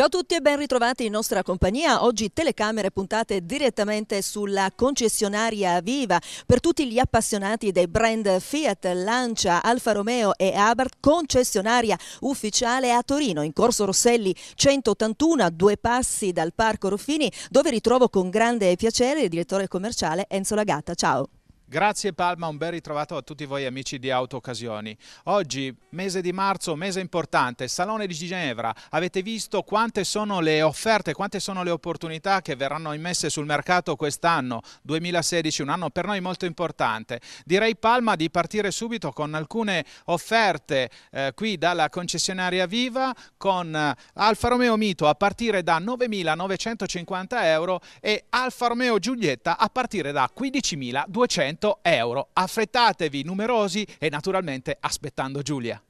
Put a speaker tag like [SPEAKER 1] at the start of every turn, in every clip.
[SPEAKER 1] Ciao a tutti e ben ritrovati in nostra compagnia. Oggi telecamere puntate direttamente sulla concessionaria Viva per tutti gli appassionati dei brand Fiat, Lancia, Alfa Romeo e Abarth, concessionaria ufficiale a Torino, in Corso Rosselli 181, a due passi dal Parco Ruffini, dove ritrovo con grande piacere il direttore commerciale Enzo Lagatta. Ciao.
[SPEAKER 2] Grazie Palma, un ben ritrovato a tutti voi amici di Auto Occasioni. Oggi, mese di marzo, mese importante, Salone di Ginevra. Avete visto quante sono le offerte, quante sono le opportunità che verranno immesse sul mercato quest'anno, 2016, un anno per noi molto importante. Direi Palma di partire subito con alcune offerte eh, qui dalla concessionaria Viva con eh, Alfa Romeo Mito a partire da 9.950 euro e Alfa Romeo Giulietta a partire da 15.200 euro. 100 euro. Affrettatevi numerosi e naturalmente aspettando Giulia.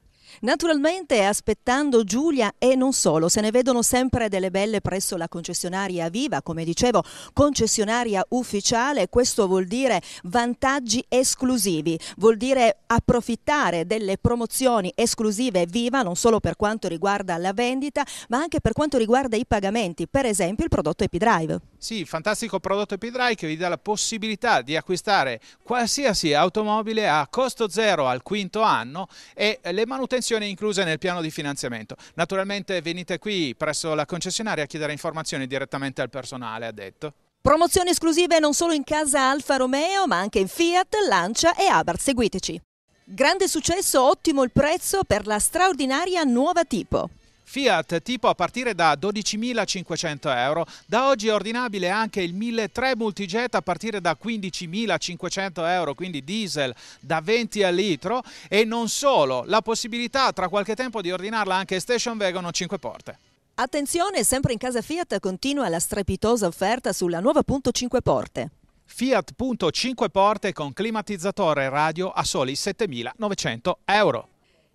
[SPEAKER 1] Naturalmente aspettando Giulia e non solo, se ne vedono sempre delle belle presso la concessionaria Viva, come dicevo, concessionaria ufficiale, questo vuol dire vantaggi esclusivi, vuol dire approfittare delle promozioni esclusive Viva non solo per quanto riguarda la vendita, ma anche per quanto riguarda i pagamenti, per esempio il prodotto EpiDrive.
[SPEAKER 2] Sì, fantastico prodotto EpiDrive che vi dà la possibilità di acquistare qualsiasi automobile a costo zero al quinto anno e le manutenzioni Sovvenzione inclusa nel piano di finanziamento. Naturalmente venite qui presso la concessionaria a chiedere informazioni direttamente al personale, ha detto.
[SPEAKER 1] Promozioni esclusive non solo in casa Alfa Romeo, ma anche in Fiat, Lancia e Abarth. Seguiteci. Grande successo, ottimo il prezzo per la straordinaria nuova tipo.
[SPEAKER 2] Fiat tipo a partire da 12.500 euro, da oggi è ordinabile anche il 1.300 multijet a partire da 15.500 euro, quindi diesel da 20 al litro e non solo, la possibilità tra qualche tempo di ordinarla anche station wagon o 5 porte.
[SPEAKER 1] Attenzione, sempre in casa Fiat continua la strepitosa offerta sulla nuova Punto 5 porte.
[SPEAKER 2] Fiat Punto 5 porte con climatizzatore radio a soli 7.900 euro.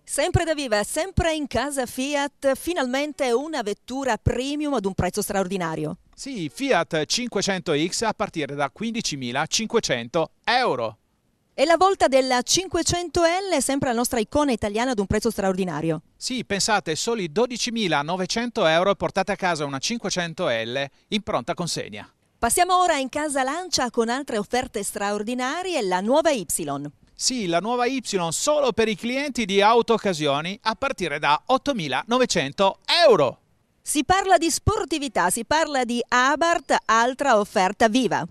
[SPEAKER 1] Sempre da viva, sempre in casa Fiat, finalmente una vettura premium ad un prezzo straordinario.
[SPEAKER 2] Sì, Fiat 500X a partire da 15.500 euro.
[SPEAKER 1] E la volta della 500L sempre la nostra icona italiana ad un prezzo straordinario.
[SPEAKER 2] Sì, pensate, soli 12.900 euro e portate a casa una 500L in pronta consegna.
[SPEAKER 1] Passiamo ora in casa Lancia con altre offerte straordinarie, la nuova Y. Sì, la nuova Y
[SPEAKER 2] solo per i clienti di Auto Occasioni a partire da 8.900 euro.
[SPEAKER 1] Si parla di sportività, si parla di Abarth, altra offerta viva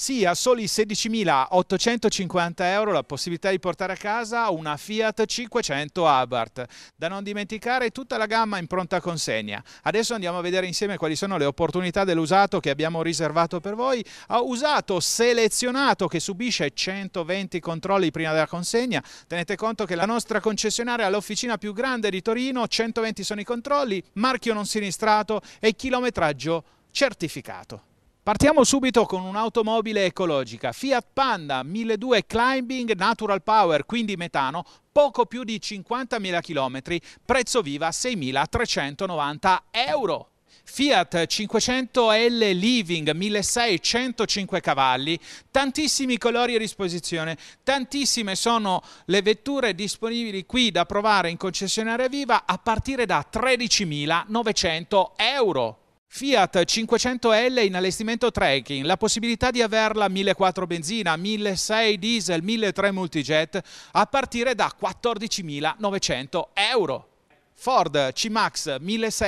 [SPEAKER 2] sì, a soli 16.850 euro la possibilità di portare a casa una Fiat 500 Abarth. Da non dimenticare tutta la gamma in pronta consegna. Adesso andiamo a vedere insieme quali sono le opportunità dell'usato che abbiamo riservato per voi. Usato selezionato che subisce 120 controlli prima della consegna. Tenete conto che la nostra concessionaria è l'officina più grande di Torino, 120 sono i controlli, marchio non sinistrato e chilometraggio certificato. Partiamo subito con un'automobile ecologica, Fiat Panda 1200 Climbing Natural Power, quindi metano, poco più di 50.000 km, prezzo viva 6.390 euro. Fiat 500L Living 1605 cavalli, tantissimi colori a disposizione, tantissime sono le vetture disponibili qui da provare in concessionaria viva a partire da 13.900 euro. Fiat 500L in allestimento trekking, la possibilità di averla 1.400 benzina, 1.600 diesel, 1.300 multijet a partire da 14.900 euro. Ford C-Max 1600,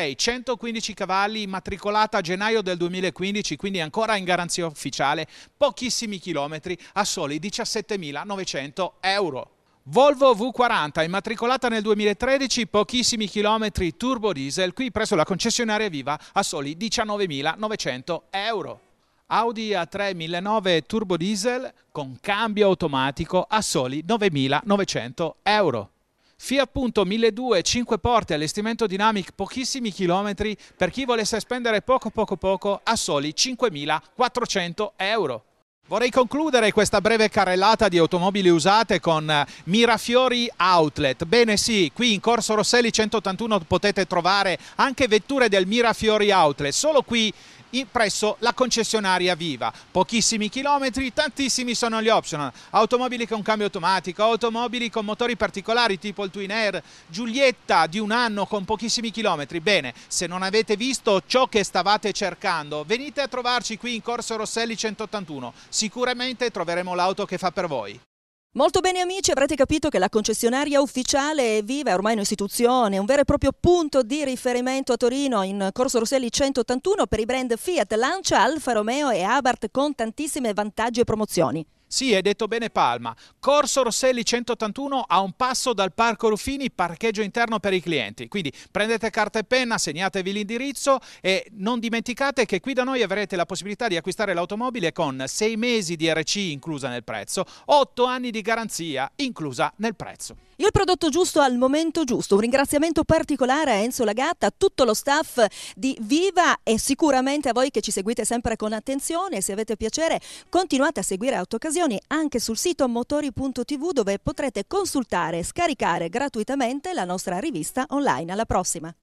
[SPEAKER 2] 115 cavalli, immatricolata a gennaio del 2015, quindi ancora in garanzia ufficiale, pochissimi chilometri a soli 17.900 euro. Volvo V40, immatricolata nel 2013, pochissimi chilometri turbo diesel, qui presso la concessionaria Viva a soli 19.900 euro. Audi A3 1009 turbo diesel con cambio automatico a soli 9.900 euro. Fiat Punto 1200 5 porte allestimento Dynamic pochissimi chilometri per chi volesse spendere poco poco poco a soli 5.400 euro. Vorrei concludere questa breve carrellata di automobili usate con eh, Mirafiori Outlet. Bene sì, qui in Corso Rosselli 181 potete trovare anche vetture del Mirafiori Outlet, solo qui presso la concessionaria Viva. Pochissimi chilometri, tantissimi sono gli optional. Automobili con cambio automatico, automobili con motori particolari tipo il Twin Air, Giulietta di un anno con pochissimi chilometri. Bene, se non avete visto ciò che stavate cercando, venite a trovarci qui in Corso Rosselli 181. Sicuramente troveremo l'auto che fa per voi.
[SPEAKER 1] Molto bene amici, avrete capito che la concessionaria ufficiale è viva, è ormai un'istituzione, un vero e proprio punto di riferimento a Torino in Corso Rosselli 181 per i brand Fiat, Lancia, Alfa Romeo e Abarth con tantissimi vantaggi e promozioni.
[SPEAKER 2] Sì, hai detto bene Palma. Corso Rosselli 181 a un passo dal Parco Ruffini, parcheggio interno per i clienti. Quindi prendete carta e penna, segnatevi l'indirizzo e non dimenticate che qui da noi avrete la possibilità di acquistare l'automobile con 6 mesi di RC inclusa nel prezzo, 8 anni di garanzia inclusa nel prezzo.
[SPEAKER 1] Il prodotto giusto al momento giusto. Un ringraziamento particolare a Enzo Lagatta, a tutto lo staff di Viva e sicuramente a voi che ci seguite sempre con attenzione. Se avete piacere continuate a seguire Autoccasioni anche sul sito motori.tv dove potrete consultare e scaricare gratuitamente la nostra rivista online. Alla prossima!